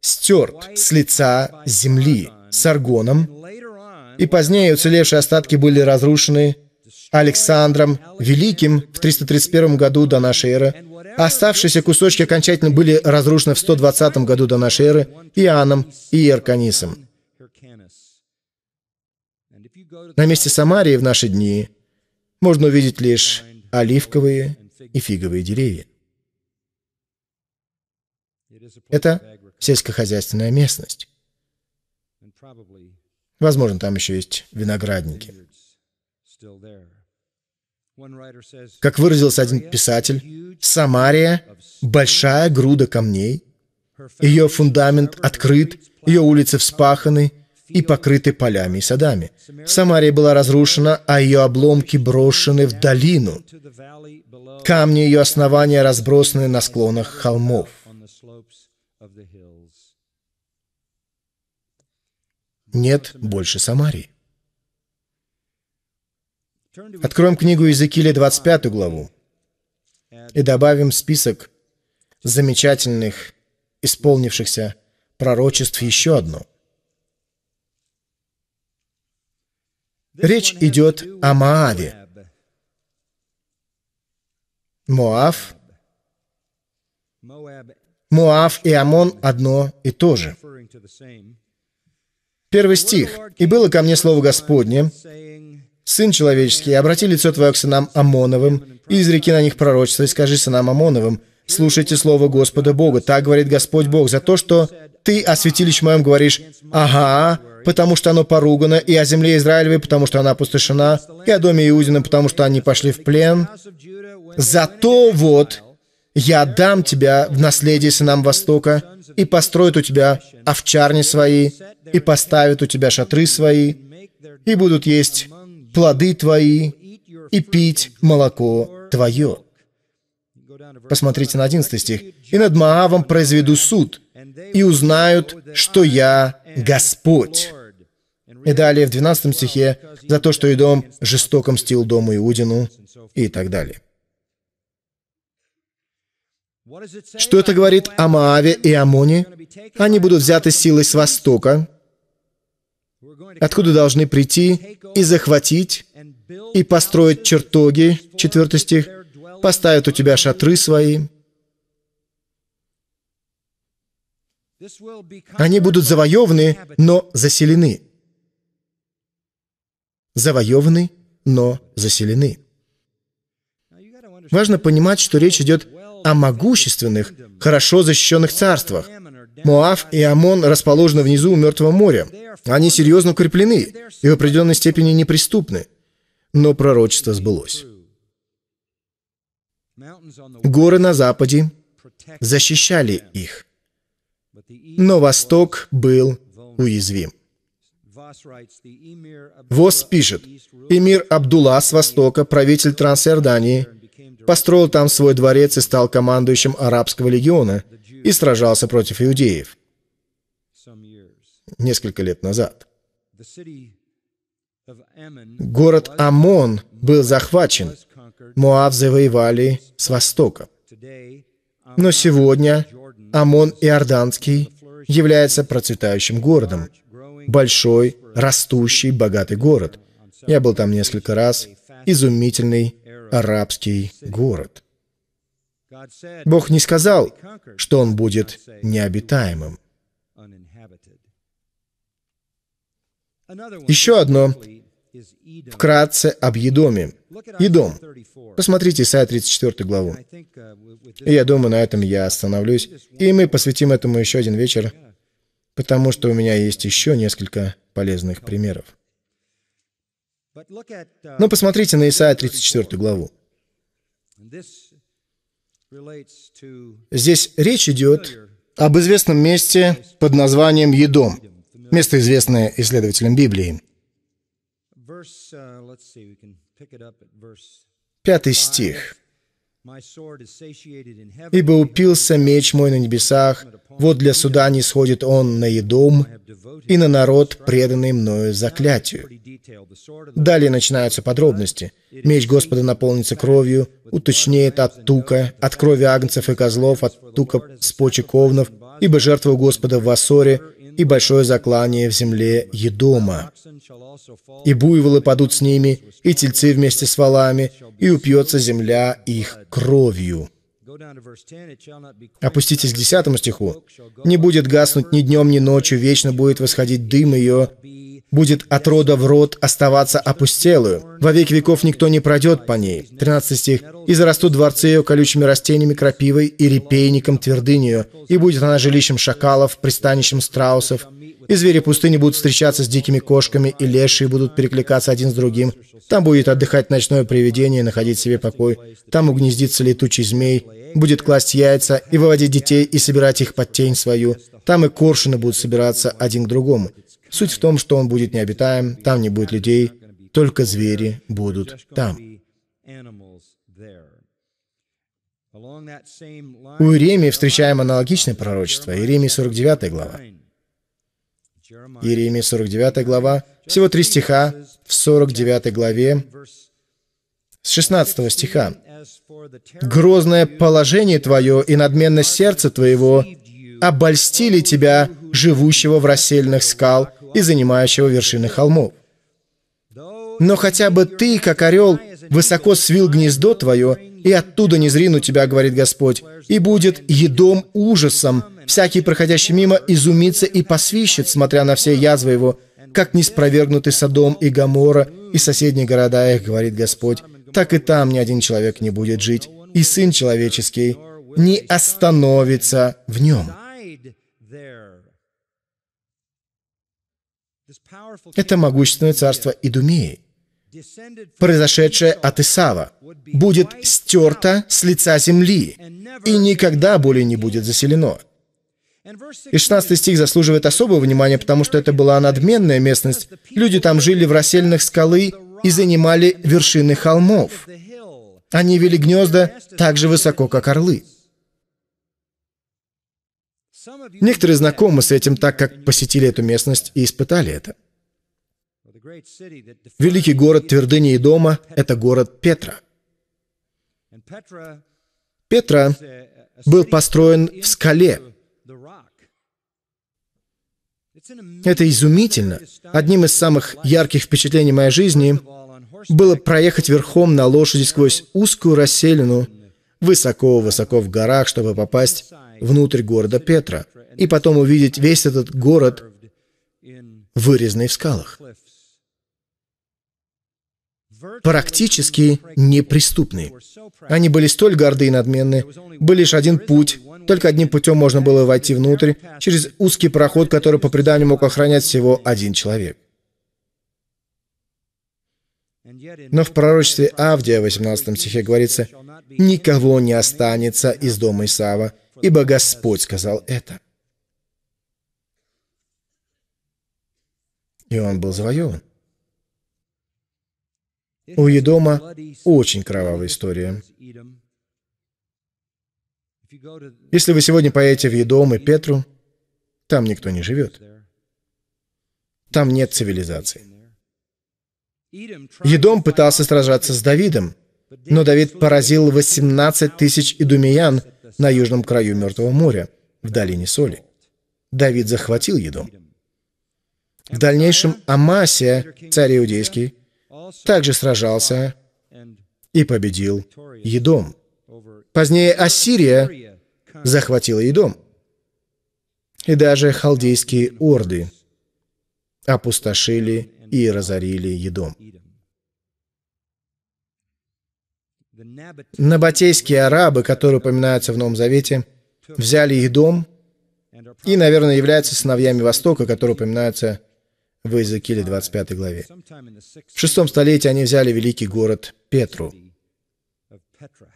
стерт с лица земли Саргоном, и позднее уцелевшие остатки были разрушены Александром Великим в 331 году до нашей эры, а оставшиеся кусочки окончательно были разрушены в 120 году до нашей эры Иоанном и Ирканисом. На месте Самарии в наши дни можно увидеть лишь оливковые и фиговые деревья. Это сельскохозяйственная местность. Возможно, там еще есть виноградники. Как выразился один писатель, Самария — большая груда камней. Ее фундамент открыт, ее улицы вспаханы — и покрыты полями и садами. Самария была разрушена, а ее обломки брошены в долину. Камни ее основания разбросаны на склонах холмов. Нет больше Самарии. Откроем книгу Иезекииля 25 главу и добавим список замечательных, исполнившихся пророчеств еще одно – Речь идет о Моаве, Моав. Моав и Амон одно и то же. Первый стих. «И было ко мне слово Господне, Сын человеческий, обрати лицо твое к сынам Амоновым, и изреки на них пророчество, и скажи сынам Амоновым, Слушайте слово Господа Бога. Так говорит Господь Бог за то, что ты о святилище моем говоришь «Ага», потому что оно поругано, и о земле Израилевой, потому что она опустошена, и о доме Иудина, потому что они пошли в плен. Зато вот я дам тебя в наследие сынам Востока, и построят у тебя овчарни свои, и поставят у тебя шатры свои, и будут есть плоды твои, и пить молоко твое. Посмотрите на 11 стих. «И над Маавом произведу суд, и узнают, что я Господь». И далее в 12 стихе «за то, что Идом жестоко мстил дому Иудину» и так далее. Что это говорит о Мааве и Амоне? Они будут взяты силой с востока, откуда должны прийти и захватить, и построить чертоги, 4 стих, поставят у тебя шатры свои. Они будут завоеваны, но заселены. Завоеваны, но заселены. Важно понимать, что речь идет о могущественных, хорошо защищенных царствах. Моав и Амон расположены внизу у Мертвого моря. Они серьезно укреплены и в определенной степени неприступны. Но пророчество сбылось. Горы на западе защищали их, но восток был уязвим. Вос пишет, эмир Абдулла с востока, правитель Трансиордании, построил там свой дворец и стал командующим Арабского легиона и сражался против иудеев несколько лет назад. Город Амон был захвачен, Моав завоевали с востока. Но сегодня Амон Иорданский является процветающим городом. Большой, растущий, богатый город. Я был там несколько раз. Изумительный арабский город. Бог не сказал, что он будет необитаемым. Еще одно вкратце об Едоме и дом. Посмотрите Исайя 34 главу. И uh, я думаю, на этом я остановлюсь, и мы посвятим этому еще один вечер, потому что у меня есть еще несколько полезных примеров. Uh, Но ну, посмотрите на Исайя 34 главу. Здесь речь идет об известном месте под названием Едом, место, известное исследователям Библии.
Uh,
Пятый стих. «Ибо упился меч мой на небесах, вот для суда не сходит он на едом и на народ, преданный мною заклятию». Далее начинаются подробности. Меч Господа наполнится кровью, уточнеет от тука, от крови агнцев и козлов, от тука с почек овнов, ибо жертва Господа в Ассоре и большое заклание в земле Едома. И буйволы падут с ними, и тельцы вместе с валами, и упьется земля их кровью». Опуститесь к десятому стиху. «Не будет гаснуть ни днем, ни ночью, вечно будет восходить дым ее, будет от рода в род оставаться опустелую. Во век веков никто не пройдет по ней. 13 стих. «И зарастут дворцы ее колючими растениями крапивой и репейником твердынью, и будет она жилищем шакалов, пристанищем страусов, и звери пустыни будут встречаться с дикими кошками, и лешие будут перекликаться один с другим. Там будет отдыхать ночное привидение, находить себе покой. Там угнездится летучий змей, будет класть яйца и выводить детей и собирать их под тень свою. Там и коршуны будут собираться один к другому. Суть в том, что он будет необитаем, там не будет людей, только звери будут там.
У Иеремии
встречаем аналогичное пророчество, Иеремии 49 глава. Иеремия 49 глава, всего три стиха в 49 главе, с 16 стиха. «Грозное положение твое и надменность сердца твоего обольстили тебя, живущего в рассельных скал, и занимающего вершины холмов. Но хотя бы ты, как орел, высоко свил гнездо твое, и оттуда не зрину тебя, говорит Господь, и будет едом ужасом. Всякий, проходящий мимо, изумится и посвищет, смотря на все язвы его, как не спровергнуты Содом и Гамора и соседние города их, говорит Господь, так и там ни один человек не будет жить, и Сын Человеческий не остановится в нем». Это могущественное царство Идумеи, произошедшее от Исава, будет стерто с лица земли и никогда более не будет заселено. И 16 стих заслуживает особого внимания, потому что это была надменная местность. Люди там жили в расселенных скалы и занимали вершины холмов. Они вели гнезда так же высоко, как орлы. Некоторые знакомы с этим, так как посетили эту местность и испытали это. Великий город твердыни и дома – это город Петра. Петра был построен в скале. Это изумительно. Одним из самых ярких впечатлений моей жизни было проехать верхом на лошади сквозь узкую расселину высоко-высоко в горах, чтобы попасть внутрь города Петра, и потом увидеть весь этот город, вырезанный в скалах практически неприступны. Они были столь горды и надменны. Был лишь один путь. Только одним путем можно было войти внутрь, через узкий проход, который по преданию мог охранять всего один человек. Но в пророчестве Авдия, 18 стихе, говорится, «Никого не останется из дома Исава, ибо Господь сказал это». И он был завоеван. У Едома очень кровавая история. Если вы сегодня поедете в Едом и Петру, там никто не живет. Там нет цивилизации. Едом пытался сражаться с Давидом, но Давид поразил 18 тысяч идумиян на южном краю Мертвого моря, в долине Соли. Давид захватил Едом. В дальнейшем Амасия, царь иудейский, также сражался и победил Едом. Позднее Ассирия захватила Едом. И даже халдейские орды опустошили и разорили Едом. Набатейские арабы, которые упоминаются в Новом Завете, взяли Едом и, наверное, являются сыновьями Востока, которые упоминаются в Иезекииле 25 главе. В шестом столетии они взяли великий город Петру.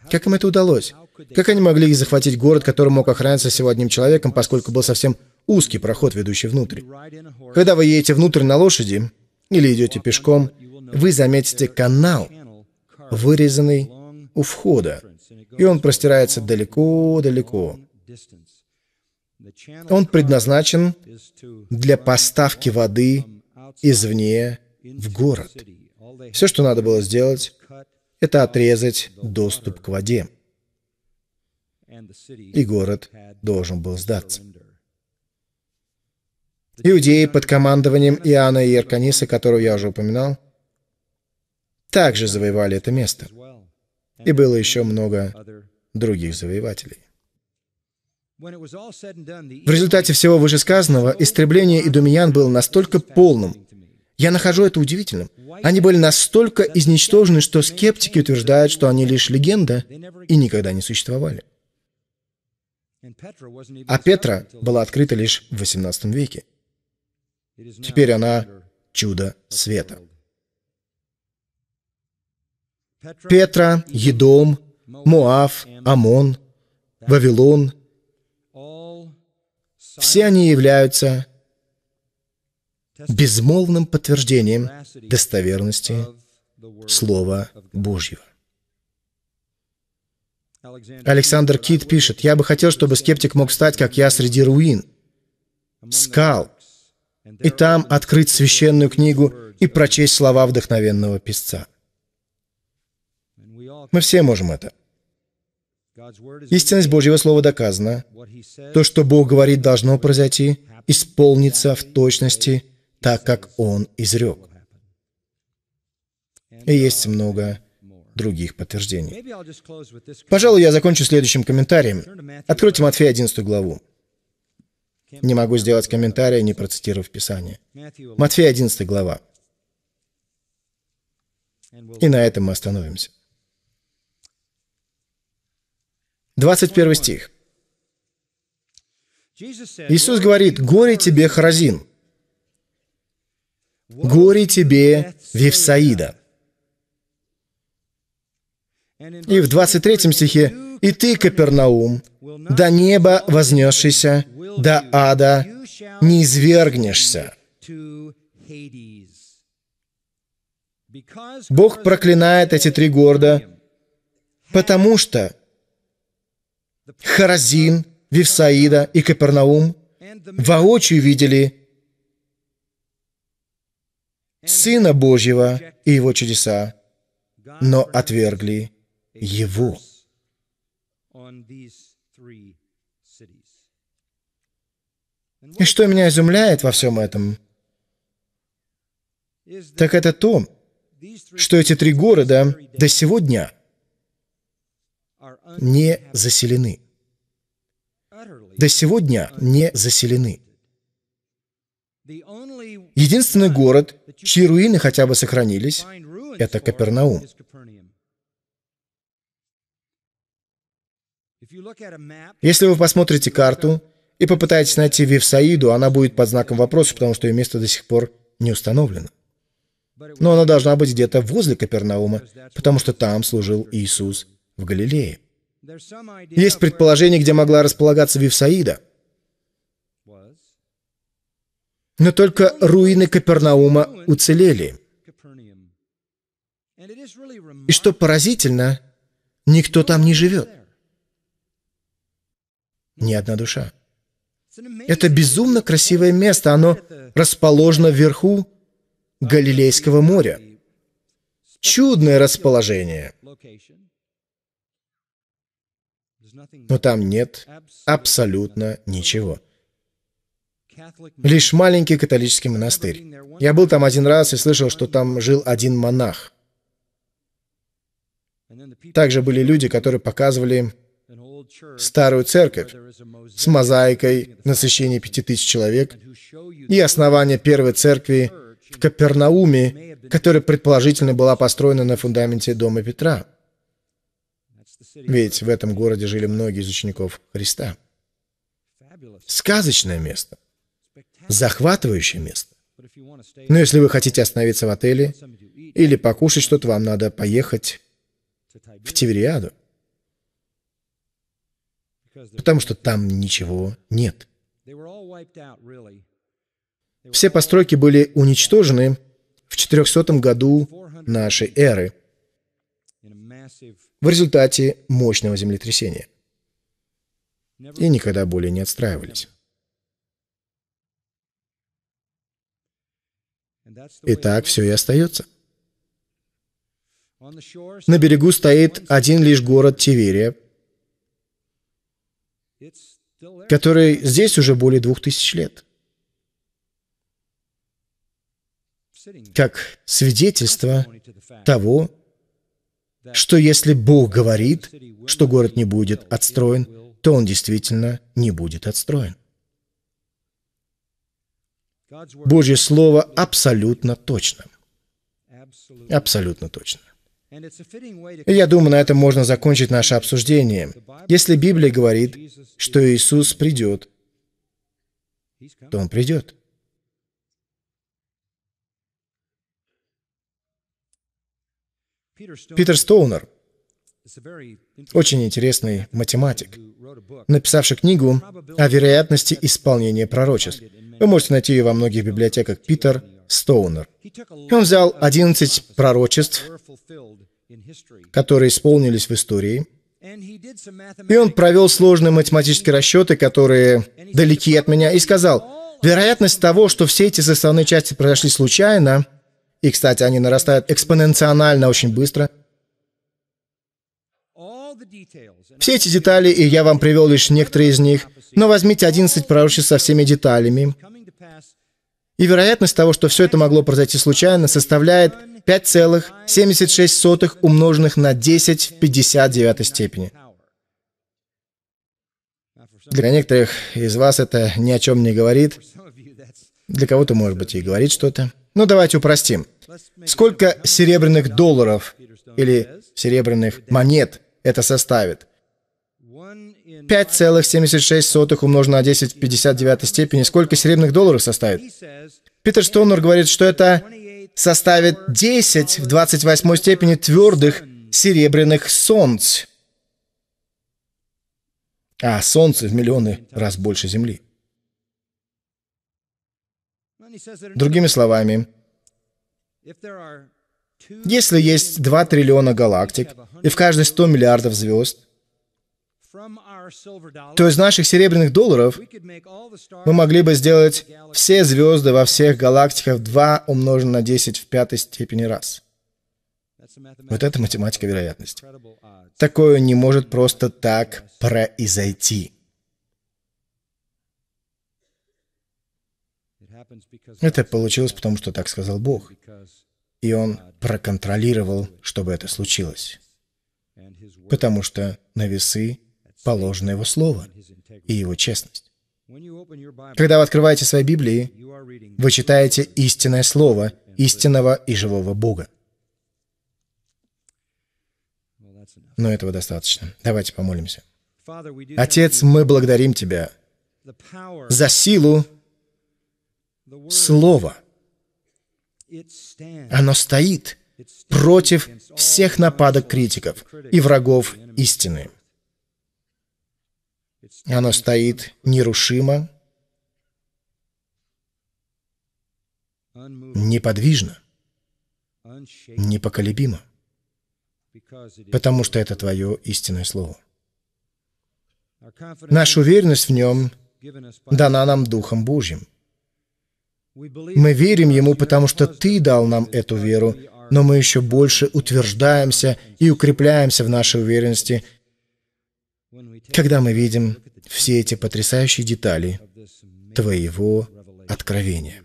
Как им это удалось? Как они могли захватить город, который мог охраняться всего одним человеком, поскольку был совсем узкий проход, ведущий внутрь? Когда вы едете внутрь на лошади или идете пешком, вы заметите канал, вырезанный у входа, и он простирается далеко-далеко. Он предназначен для поставки воды извне в город. Все, что надо было сделать, это отрезать доступ к воде.
И
город должен был сдаться. Иудеи под командованием Иоанна иерканиса, которого я уже упоминал, также завоевали это место. И было еще много других завоевателей.
В
результате всего вышесказанного истребление идумиян было настолько полным. Я нахожу это удивительным. Они были настолько изничтожены, что скептики утверждают, что они лишь легенда и никогда не существовали.
А Петра была открыта
лишь в XVIII веке. Теперь она чудо света. Петра, Едом, Моав, Амон, Вавилон – все они являются безмолвным подтверждением достоверности Слова Божьего. Александр Кит пишет, «Я бы хотел, чтобы скептик мог стать, как я, среди руин, скал, и там открыть священную книгу и прочесть слова вдохновенного писца». Мы все можем это. Истинность Божьего Слова доказана. То, что Бог говорит, должно произойти, исполнится в точности, так как Он изрек. И есть много других подтверждений. Пожалуй, я закончу следующим комментарием. Откройте Матфея 11 главу. Не могу сделать комментария, не процитировав Писание.
Матфея
11 глава. И на этом мы остановимся. 21 стих.
Иисус
говорит, «Горе тебе, Харазин! Горе тебе, Вифсаида!» И в 23 стихе, «И ты, Капернаум, до неба вознесшийся, до ада не извергнешься». Бог проклинает эти три города, потому что Харазин, Вифсаида и Капернаум воочию видели Сына Божьего и Его чудеса, но отвергли Его. И что меня изумляет во всем этом, так это то, что эти три города до сегодня не заселены до сегодня не заселены. Единственный город, чьи руины хотя бы сохранились, это Капернаум. Если вы посмотрите карту и попытаетесь найти Вивсаиду, она будет под знаком вопроса, потому что ее место до сих пор не установлено. Но она должна быть где-то возле Капернаума, потому что там служил Иисус в Галилее. Есть предположение, где могла располагаться Вифсаида. Но только руины Капернаума уцелели. И что поразительно, никто там не живет. Ни одна душа. Это безумно красивое место. Оно расположено вверху Галилейского моря. Чудное расположение но там нет абсолютно ничего. Лишь маленький католический монастырь. Я был там один раз и слышал, что там жил один монах. Также были люди, которые показывали старую церковь с мозаикой на насыщение пяти тысяч человек и основание первой церкви в Капернауме, которая предположительно была построена на фундаменте дома Петра. Ведь в этом городе жили многие из учеников Христа. Сказочное место. Захватывающее место. Но если вы хотите остановиться в отеле или покушать что-то, вам надо поехать в Тивериаду. Потому что там ничего нет. Все постройки были уничтожены в 400 году нашей эры – в результате мощного землетрясения. И никогда более не отстраивались. И так все и остается. На берегу стоит один лишь город Тиверия, который здесь уже более двух тысяч лет. Как свидетельство того, что если Бог говорит, что город не будет отстроен, то он действительно не будет отстроен. Божье Слово абсолютно точно. Абсолютно точно. Я думаю, на этом можно закончить наше обсуждение. Если Библия говорит, что Иисус придет, то Он придет.
Питер Стоунер,
очень интересный математик, написавший книгу о вероятности исполнения пророчеств. Вы можете найти ее во многих библиотеках. Питер Стоунер. Он взял 11 пророчеств, которые исполнились в истории, и он провел сложные математические расчеты, которые далеки от меня, и сказал, вероятность того, что все эти составные части произошли случайно – и, кстати, они нарастают экспоненциально очень быстро. Все эти детали, и я вам привел лишь некоторые из них, но возьмите 11 пророчеств со всеми деталями. И вероятность того, что все это могло произойти случайно, составляет 5,76 умноженных на 10 в 59 степени. Для некоторых из вас это ни о чем не говорит. Для кого-то, может быть, и говорит что-то. Ну, давайте упростим. Сколько серебряных долларов или серебряных монет это составит? 5,76 умножено на 10 в 59 степени. Сколько серебряных долларов составит? Питер Стонер говорит, что это составит 10 в 28 степени твердых серебряных солнц. А солнце в миллионы раз больше Земли. Другими словами, если есть 2 триллиона галактик, и в каждой 100 миллиардов звезд, то из наших серебряных долларов мы могли бы сделать все звезды во всех галактиках 2 умножено на 10 в пятой степени раз. Вот это математика вероятности. Такое не может просто так произойти. Это получилось потому, что так сказал Бог. И он проконтролировал, чтобы это случилось. Потому что на весы положено его слово и его честность. Когда вы открываете свои Библии, вы читаете истинное слово истинного и живого Бога. Но этого достаточно. Давайте помолимся. Отец, мы благодарим Тебя за силу Слово. Оно стоит против всех нападок критиков и врагов истины. Оно стоит нерушимо,
неподвижно,
непоколебимо, потому что это твое истинное слово. Наша уверенность в нем дана нам Духом Божьим, мы верим Ему, потому что Ты дал нам эту веру, но мы еще больше утверждаемся и укрепляемся в нашей уверенности, когда мы видим все эти потрясающие детали Твоего откровения.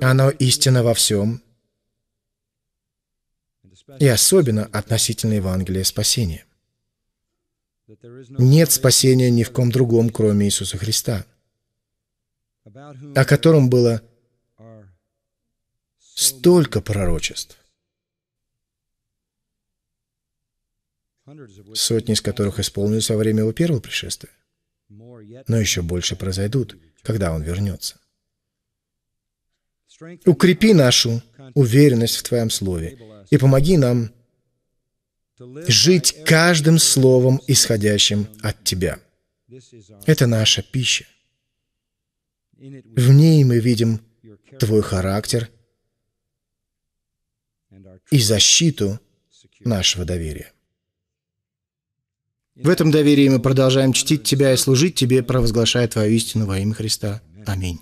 Оно истинно во всем, и особенно относительно Евангелия спасения. Нет спасения ни в ком другом, кроме Иисуса Христа – о котором было столько пророчеств, сотни из которых исполнились во время его первого пришествия,
но
еще больше произойдут, когда он вернется. Укрепи нашу уверенность в Твоем Слове и помоги нам жить каждым словом, исходящим от Тебя. Это наша пища. В ней мы видим твой характер и защиту нашего доверия. В этом доверии мы продолжаем чтить Тебя и служить Тебе, провозглашая Твою истину во имя Христа. Аминь.